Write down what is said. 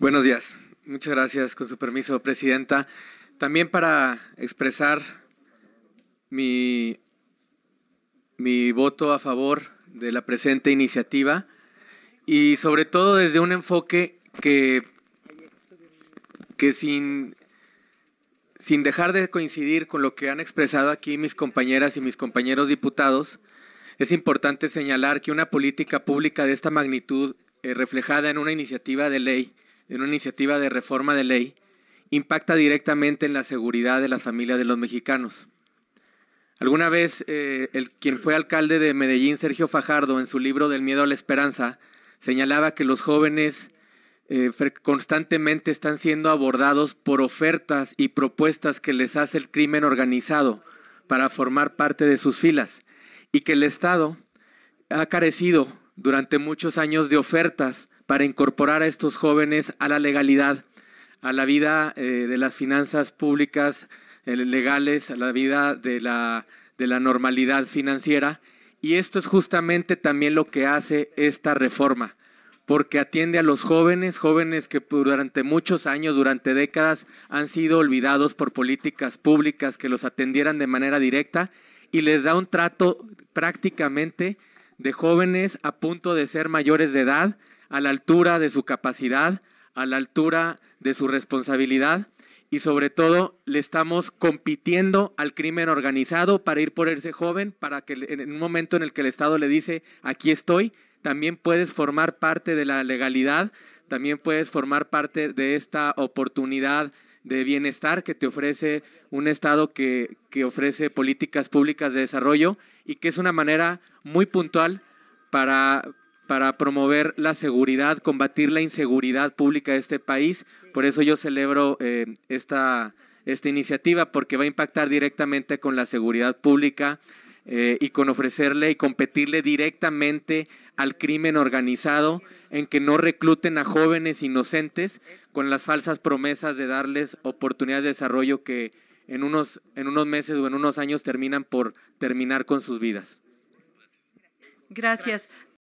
Buenos días. Muchas gracias, con su permiso, Presidenta. También para expresar mi, voto a favor de la presente iniciativa y sobre todo desde un enfoque que, que sin, sin dejar de coincidir con lo que han expresado aquí mis compañeras y mis compañeros diputados, es importante señalar que una política pública de esta magnitud eh, reflejada en una iniciativa de ley en una iniciativa de reforma de ley impacta directamente en la seguridad de las familias de los mexicanos. Alguna vez, eh, el, quien fue alcalde de Medellín, Sergio Fajardo, en su libro Del miedo a la esperanza, señalaba que los jóvenes eh, constantemente están siendo abordados por ofertas y propuestas que les hace el crimen organizado para formar parte de sus filas y que el Estado ha carecido durante muchos años de ofertas para incorporar a estos jóvenes a la legalidad, a la vida eh, de las finanzas públicas eh, legales, a la vida de la, de la normalidad financiera. Y esto es justamente también lo que hace esta reforma, porque atiende a los jóvenes, jóvenes que durante muchos años, durante décadas, han sido olvidados por políticas públicas que los atendieran de manera directa y les da un trato prácticamente de jóvenes a punto de ser mayores de edad a la altura de su capacidad, a la altura de su responsabilidad y sobre todo le estamos compitiendo al crimen organizado para ir por ese joven, para que en un momento en el que el Estado le dice, aquí estoy, también puedes formar parte de la legalidad, también puedes formar parte de esta oportunidad de bienestar que te ofrece un Estado que, que ofrece políticas públicas de desarrollo y que es una manera muy puntual para, para promover la seguridad, combatir la inseguridad pública de este país. Por eso yo celebro eh, esta, esta iniciativa, porque va a impactar directamente con la seguridad pública eh, y con ofrecerle y competirle directamente al crimen organizado en que no recluten a jóvenes inocentes con las falsas promesas de darles oportunidades de desarrollo que en unos, en unos meses o en unos años terminan por terminar con sus vidas. Gracias.